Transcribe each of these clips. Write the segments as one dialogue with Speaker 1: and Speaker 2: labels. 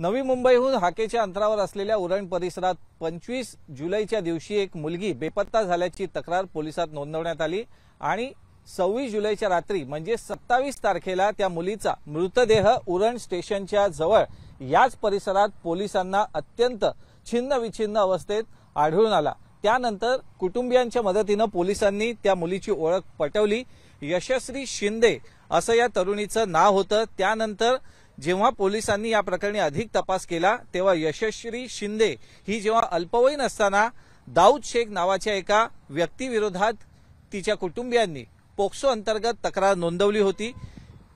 Speaker 1: नवी मुंबईहून हाकेच्या अंतरावर असलेल्या उरण परिसरात पंचवीस जुलैच्या दिवशी एक मुलगी बेपत्ता झाल्याची तक्रार पोलिसात नोंदवण्यात आली आणि सव्वीस जुलैच्या रात्री म्हणजे सत्तावीस तारखेला त्या मुलीचा मृतदेह उरण स्टेशनच्या जवळ याच परिसरात पोलिसांना अत्यंत छिन्नविछिन्न अवस्थेत आढळून आला त्यानंतर कुटुंबियांच्या मदतीनं पोलिसांनी त्या मुलीची ओळख पटवली यशस्वी शिंदे असं या तरुणीचं नाव होतं त्यानंतर जेव्हा पोलिसांनी या प्रकरणी अधिक तपास केला तेव्हा यशश्री शिंदे ही जेव्हा अल्पवयीन असताना दाऊद शेख नावाच्या एका व्यक्तीविरोधात तिच्या कुटुंबियांनी पोक्सो अंतर्गत तक्रार नोंदवली होती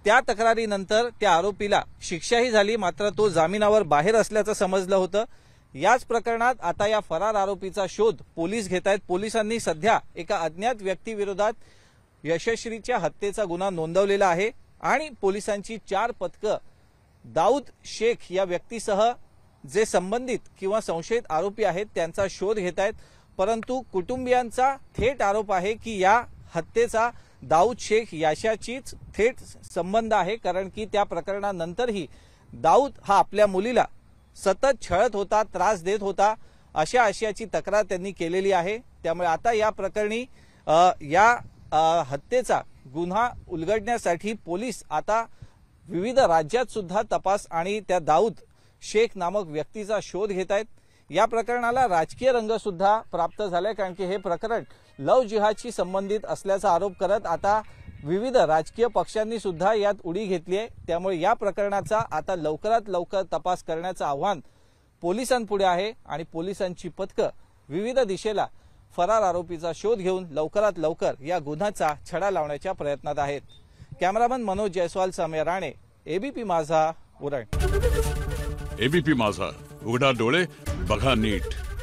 Speaker 1: त्या तक्रारीनंतर त्या आरोपीला शिक्षाही झाली मात्र तो जामिनावर बाहेर असल्याचं समजलं होतं याच प्रकरणात आता या फरार आरोपीचा शोध पोलीस घेत आहेत पोलिसांनी सध्या एका अज्ञात व्यक्तीविरोधात यशस्वीच्या हत्येचा गुन्हा नोंदवलेला आहे आणि पोलिसांची चार पथकं दाऊद शेख या व्यक्तीसह जे संबंधित किंवा संशयित आरोपी आहेत त्यांचा शोध घेत आहेत परंतु कुटुंबियांचा थेट आरोप आहे की या हत्येचा दाऊद शेख याशाचीच थेट संबंध आहे कारण की त्या प्रकरणानंतरही दाऊद हा आपल्या मुलीला सतत छळत होता त्रास देत होता अशा आशयाची तक्रार त्यांनी केलेली आहे त्यामुळे आता या प्रकरणी या हत्येचा गुन्हा उलगडण्यासाठी पोलीस आता विविध राज्यात सुद्धा तपास आणि त्या दाऊद शेख नामक व्यक्तीचा शोध घेत आहेत या प्रकरणाला राजकीय रंग सुद्धा प्राप्त झालाय कारण की हे प्रकरण लव जिहाशी संबंधित असल्याचा आरोप करत आता विविध राजकीय पक्षांनी सुद्धा यात उडी घेतली आहे त्यामुळे या प्रकरणाचा आता लवकरात लवकर तपास करण्याचं आव्हान पोलिसांपुढे आहे आणि पोलिसांची पथकं विविध दिशेला फरार आरोपीचा शोध घेऊन लवकरात लवकर या गुन्ह्याचा छडा लावण्याच्या प्रयत्नात आहेत कॅमेरामन मनोज जयस्वाल समय राणे एबीपी माझा उरण एबीपी माझा उघडा डोळे बघा नीट